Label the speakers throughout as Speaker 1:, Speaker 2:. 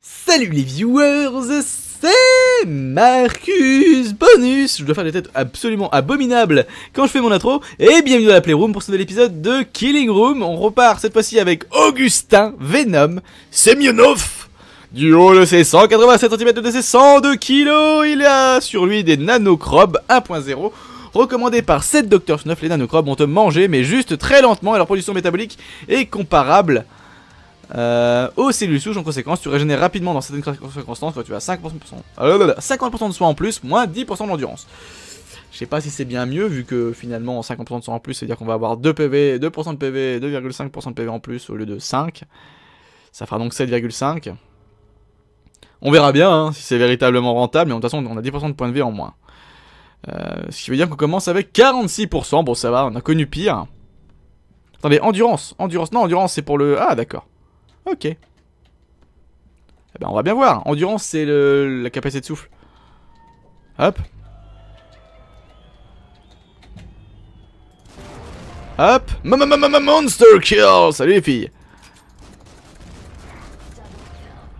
Speaker 1: Salut les viewers, c'est Marcus Bonus Je dois faire des têtes absolument abominables quand je fais mon intro Et bienvenue dans la Playroom pour ce nouvel épisode de Killing Room On repart cette fois-ci avec Augustin Venom Semyonov du haut de ses 187 cm de ses 102 kg, il a sur lui des nanocrobes 1.0 recommandé par 7 Dr. Snuff, les nanocrobes vont te manger, mais juste très lentement, et leur production métabolique est comparable euh, aux cellules souches. En conséquence, tu régénères rapidement dans certaines circonstances quand tu as 50%, 50 de soins en plus, moins 10% d'endurance. Je sais pas si c'est bien mieux, vu que finalement 50% de soins en plus, c'est-à-dire qu'on va avoir 2 PV, 2% de PV, 2,5% de PV en plus au lieu de 5. Ça fera donc 7,5. On verra bien hein, si c'est véritablement rentable, mais de toute façon, on a 10% de points de vie en moins. Euh, ce qui veut dire qu'on commence avec 46%. Bon, ça va, on a connu pire. Attendez, endurance. Endurance. Non, endurance, c'est pour le... Ah, d'accord. Ok. Eh ben, on va bien voir. Endurance, c'est le... la capacité de souffle. Hop. Hop. M -m Monster kill. Salut les filles.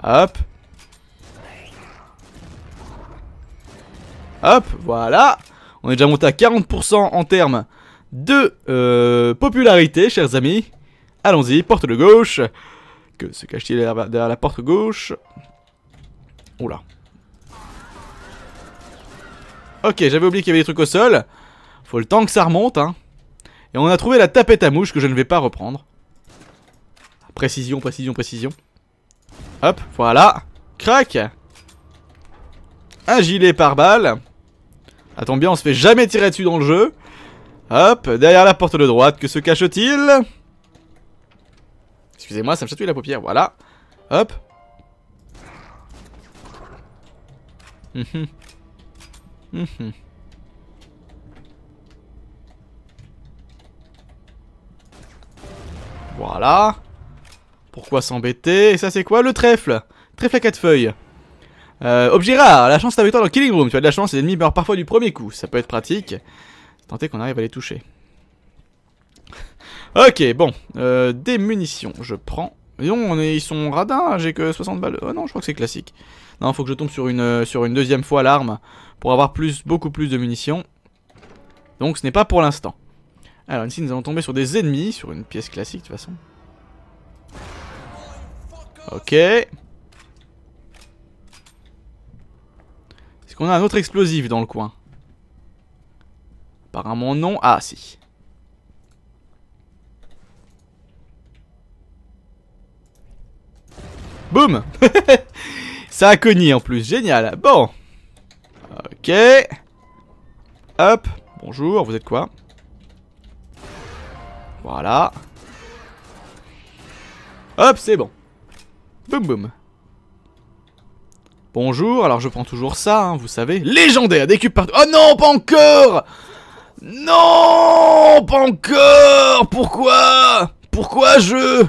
Speaker 1: Hop. Hop, voilà. On est déjà monté à 40% en termes de euh, popularité, chers amis. Allons-y, porte de gauche. Que se cache-t-il derrière, la porte gauche Oula. Ok, j'avais oublié qu'il y avait des trucs au sol. Faut le temps que ça remonte, hein. Et on a trouvé la tapette à mouche que je ne vais pas reprendre. Précision, précision, précision. Hop, voilà. Crac Un gilet par balle. Attends ah, bien, on se fait jamais tirer dessus dans le jeu. Hop, derrière la porte de droite, que se cache-t-il Excusez-moi, ça me chatouille la paupière, voilà. Hop. Hum, hum. Hum, voilà. Pourquoi s'embêter Et ça c'est quoi Le trèfle Trèfle à quatre feuilles. Euh, objet la chance est avec toi dans Killing Room. Tu as de la chance, les ennemis meurent parfois du premier coup. Ça peut être pratique. Tenter qu'on arrive à les toucher. ok, bon. Euh, des munitions, je prends. Non, on est, ils sont radins, j'ai que 60 balles. Oh non, je crois que c'est classique. Non, faut que je tombe sur une, euh, sur une deuxième fois l'arme pour avoir plus, beaucoup plus de munitions. Donc ce n'est pas pour l'instant. Alors ici, nous allons tomber sur des ennemis, sur une pièce classique de toute façon. Ok. On a un autre explosif dans le coin Apparemment non. Ah si. Boum Ça a cogné en plus, génial. Bon. Ok. Hop. Bonjour, vous êtes quoi Voilà. Hop, c'est bon. Boum boum. Bonjour, alors je prends toujours ça, hein, vous savez. Légendaire, des cubes partout. Oh non, pas encore Non Pas encore Pourquoi Pourquoi je...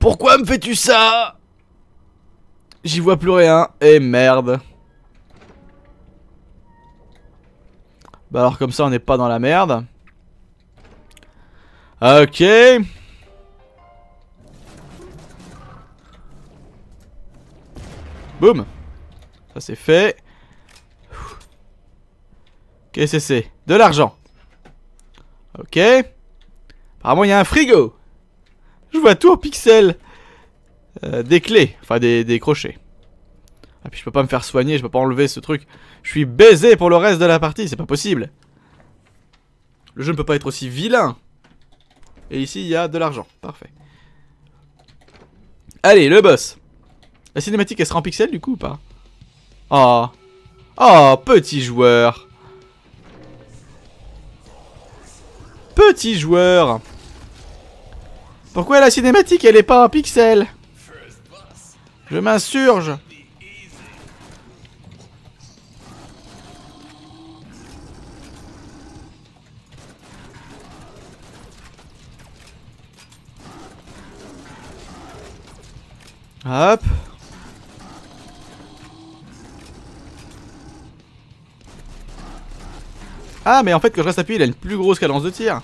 Speaker 1: Pourquoi me fais-tu ça J'y vois plus rien. Eh merde. Bah alors comme ça on n'est pas dans la merde. Ok. Boum Ça c'est fait. Qu'est-ce que c'est De l'argent. Ok. Apparemment, il y a un frigo. Je vois tout en pixels. Euh, des clés, enfin des, des crochets. Ah puis je peux pas me faire soigner, je peux pas enlever ce truc. Je suis baisé pour le reste de la partie, c'est pas possible. Le jeu ne peut pas être aussi vilain. Et ici, il y a de l'argent. Parfait. Allez, le boss. La cinématique, elle sera en pixel du coup ou pas Oh Oh, petit joueur Petit joueur Pourquoi la cinématique, elle est pas en pixel Je m'insurge Hop Ah, mais en fait, quand je reste appuyé, il a une plus grosse cadence de tir.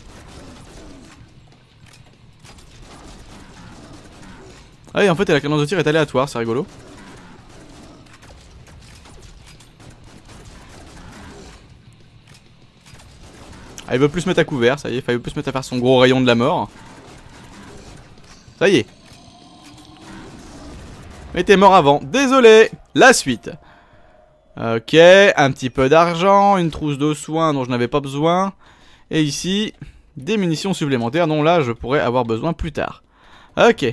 Speaker 1: Ah oui, en fait, la cadence de tir est aléatoire, c'est rigolo. Ah, il veut plus se mettre à couvert, ça y est, il veut plus se mettre à faire son gros rayon de la mort. Ça y est. Mais t'es mort avant, désolé La suite Ok, un petit peu d'argent, une trousse de soins dont je n'avais pas besoin. Et ici, des munitions supplémentaires dont là je pourrais avoir besoin plus tard. Ok,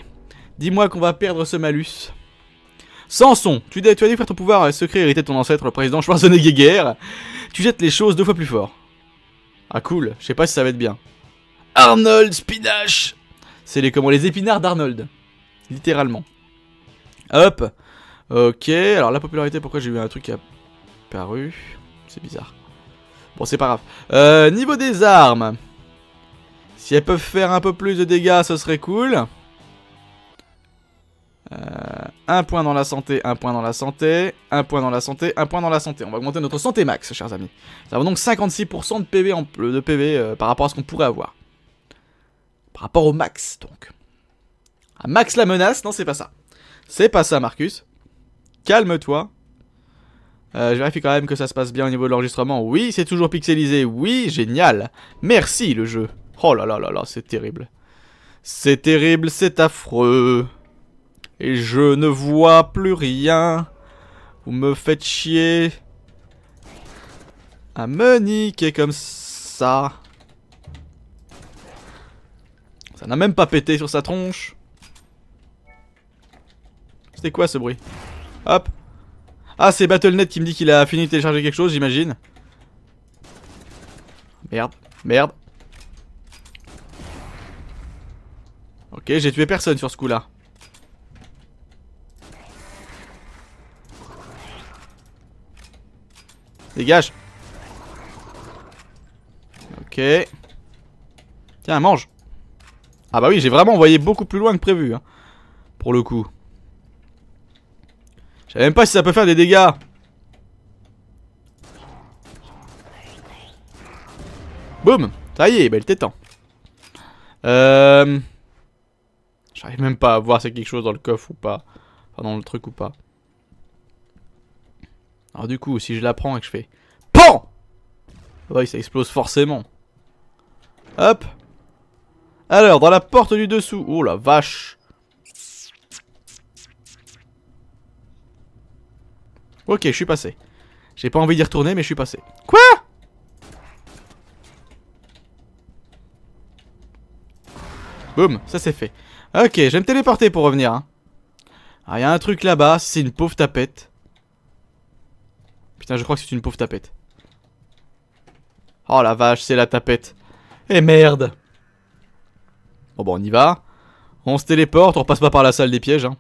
Speaker 1: dis-moi qu'on va perdre ce malus. Samson, tu, as as faire ton pouvoir secret hérité de ton ancêtre, le président Schwarzenegger. Tu jettes les choses deux fois plus fort. Ah cool, je sais pas si ça va être bien. Arnold Spinach C'est les comment les épinards d'Arnold. Littéralement. Hop Ok, alors la popularité, pourquoi j'ai eu un truc à... C'est bizarre. Bon, c'est pas grave. Euh, niveau des armes. Si elles peuvent faire un peu plus de dégâts, ce serait cool. Euh, un point dans la santé, un point dans la santé, un point dans la santé, un point dans la santé. On va augmenter notre santé max, chers amis. Ça avons donc 56% de PV, de PV euh, par rapport à ce qu'on pourrait avoir. Par rapport au max, donc. À max la menace, non, c'est pas ça. C'est pas ça, Marcus. Calme-toi. Euh, je vérifie quand même que ça se passe bien au niveau de l'enregistrement. Oui, c'est toujours pixelisé. Oui, génial. Merci le jeu. Oh là là là là, c'est terrible. C'est terrible, c'est affreux. Et je ne vois plus rien. Vous me faites chier. À me niquer comme ça. Ça n'a même pas pété sur sa tronche. C'était quoi ce bruit Hop ah, c'est Battle.net qui me dit qu'il a fini de télécharger quelque chose, j'imagine. Merde, merde. Ok, j'ai tué personne sur ce coup-là. Dégage. Ok. Tiens, mange. Ah bah oui, j'ai vraiment envoyé beaucoup plus loin que prévu. Hein, pour le coup sais même pas si ça peut faire des dégâts. Boum Ça y est, bah, il était temps. Euh... J'arrive même pas à voir si quelque chose dans le coffre ou pas. Enfin, dans le truc ou pas. Alors du coup, si je la prends et que je fais... PAN ah bah Oui, ça explose forcément. Hop Alors, dans la porte du dessous... Oh la vache Ok, je suis passé. J'ai pas envie d'y retourner, mais je suis passé. Quoi Boum, ça c'est fait. Ok, je vais me téléporter pour revenir. il hein. ah, y a un truc là-bas, c'est une pauvre tapette. Putain, je crois que c'est une pauvre tapette. Oh la vache, c'est la tapette. Eh merde Bon bon, on y va. On se téléporte, on passe pas par la salle des pièges. Hein.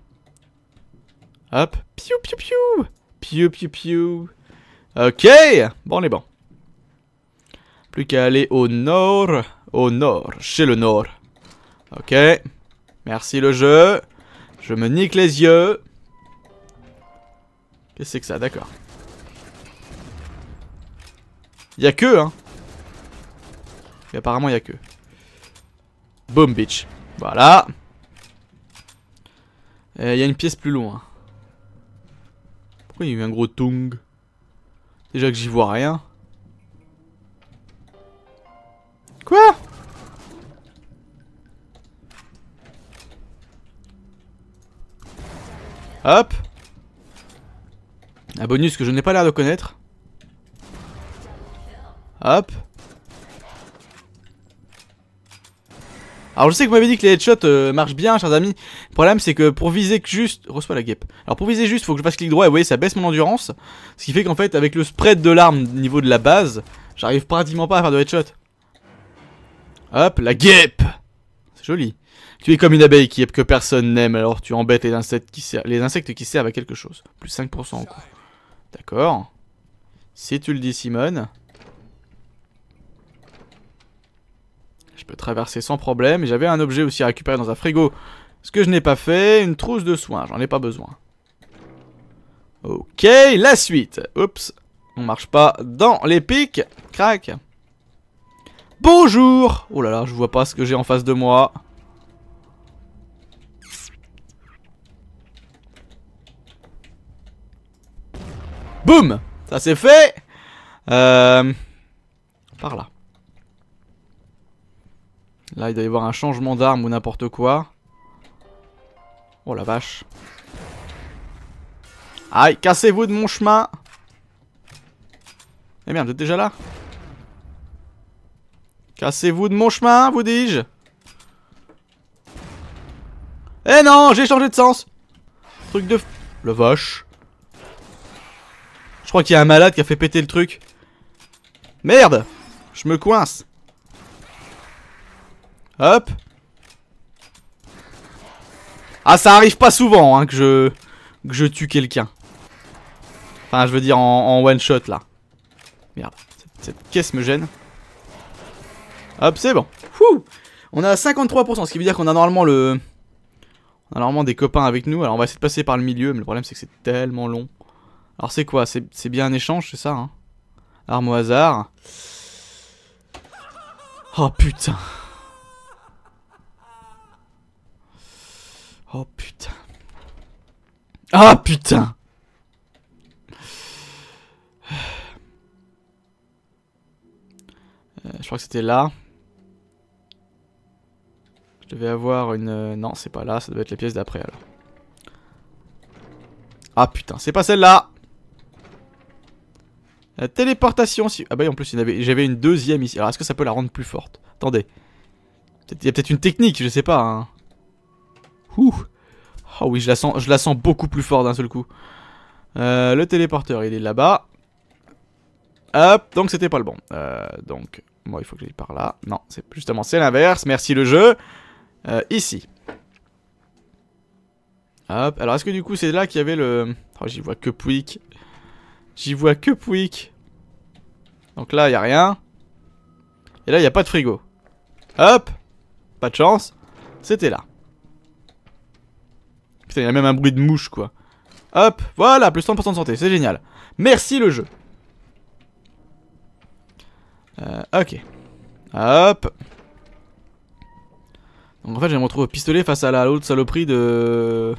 Speaker 1: Hop, piou piou piou Piu, piu, piu. Ok, bon, on est bon. Plus qu'à aller au nord. Au nord, chez le nord. Ok, merci le jeu. Je me nique les yeux. Qu'est-ce que c'est que ça D'accord. Y'a que, hein. Et apparemment, y'a que. Boom, bitch. Voilà. Il euh, y a une pièce plus loin. Pourquoi il y a eu un gros tung Déjà que j'y vois rien. Quoi Hop Un bonus que je n'ai pas l'air de connaître. Hop Alors je sais que vous m'avez dit que les headshots euh, marchent bien, chers amis. Le problème c'est que pour viser juste... Reçois la guêpe. Alors pour viser juste, faut que je fasse clic droit et vous voyez, ça baisse mon endurance. Ce qui fait qu'en fait, avec le spread de l'arme niveau de la base, j'arrive pratiquement pas à faire de headshot. Hop, la guêpe C'est joli. Tu es comme une abeille qui que personne n'aime, alors tu embêtes les insectes, qui servent, les insectes qui servent à quelque chose. Plus 5% en coup. D'accord. Si tu le dis, Simone. Je peux traverser sans problème. Et j'avais un objet aussi à récupérer dans un frigo, ce que je n'ai pas fait. Une trousse de soins, j'en ai pas besoin. Ok, la suite. Oups, on marche pas dans les pics. Crac. Bonjour Oh là là, je vois pas ce que j'ai en face de moi. Boum Ça c'est fait euh... Par là. Là, il doit y avoir un changement d'arme ou n'importe quoi. Oh la vache. Aïe, cassez-vous de mon chemin Eh merde, vous êtes déjà là Cassez-vous de mon chemin, vous dis-je Eh non, j'ai changé de sens Truc de... Le vache. Je crois qu'il y a un malade qui a fait péter le truc. Merde Je me coince Hop Ah ça arrive pas souvent hein, que je que je tue quelqu'un Enfin je veux dire en, one shot là Merde cette, caisse me gêne Hop c'est bon Fou On a 53% ce qui veut dire qu'on a normalement le On a normalement des copains avec nous Alors on va essayer de passer par le milieu mais le problème c'est que c'est tellement long Alors c'est quoi C'est bien un échange c'est ça hein? Arme au hasard Oh putain Oh putain. Ah putain euh, Je crois que c'était là. Je devais avoir une... Euh, non, c'est pas là, ça doit être les pièces d'après alors. Ah putain, c'est pas celle-là La téléportation si... Ah bah en plus j'avais une deuxième ici. Alors est-ce que ça peut la rendre plus forte Attendez. Il y a peut-être une technique, je sais pas. Hein. Ouh. Oh oui, je la, sens, je la sens beaucoup plus fort d'un seul coup. Euh, le téléporteur, il est là-bas. Hop, donc c'était pas le bon. Euh, donc, moi, il faut que j'aille par là. Non, c'est justement, c'est l'inverse. Merci le jeu. Euh, ici. Hop, alors est-ce que du coup, c'est là qu'il y avait le... Oh, j'y vois que Pouic. J'y vois que Pouic. Donc là, il y a rien. Et là, il n'y a pas de frigo. Hop Pas de chance. C'était là il y a même un bruit de mouche, quoi. Hop, voilà, plus 100% de santé, c'est génial. Merci le jeu. Euh, ok. Hop. Donc en fait, je vais me retrouver au pistolet face à la l'autre saloperie de...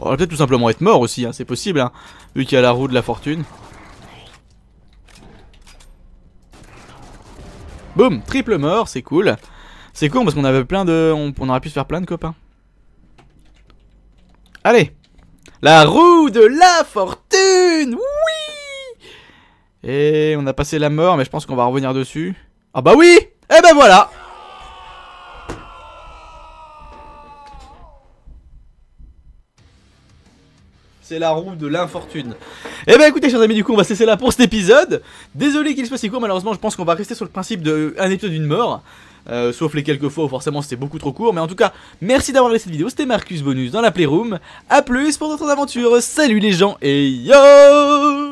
Speaker 1: On oh, va peut-être tout simplement être mort aussi, hein, c'est possible, hein, vu qu'il y a la roue de la fortune. Boum, triple mort, c'est cool. C'est cool parce qu'on avait plein de... On, aurait pu se faire plein de copains. Allez La roue de la fortune Oui Et on a passé la mort, mais je pense qu'on va revenir dessus. Ah bah oui Et eh ben voilà C'est la roue de l'infortune. Eh bah écoutez chers amis du coup on va cesser là pour cet épisode Désolé qu'il soit si court malheureusement je pense qu'on va rester sur le principe d'un épisode d'une mort euh, sauf les quelques fois forcément c'était beaucoup trop court. Mais en tout cas, merci d'avoir regardé cette vidéo. C'était Marcus Bonus dans la Playroom. A plus pour d'autres aventures. Salut les gens et yo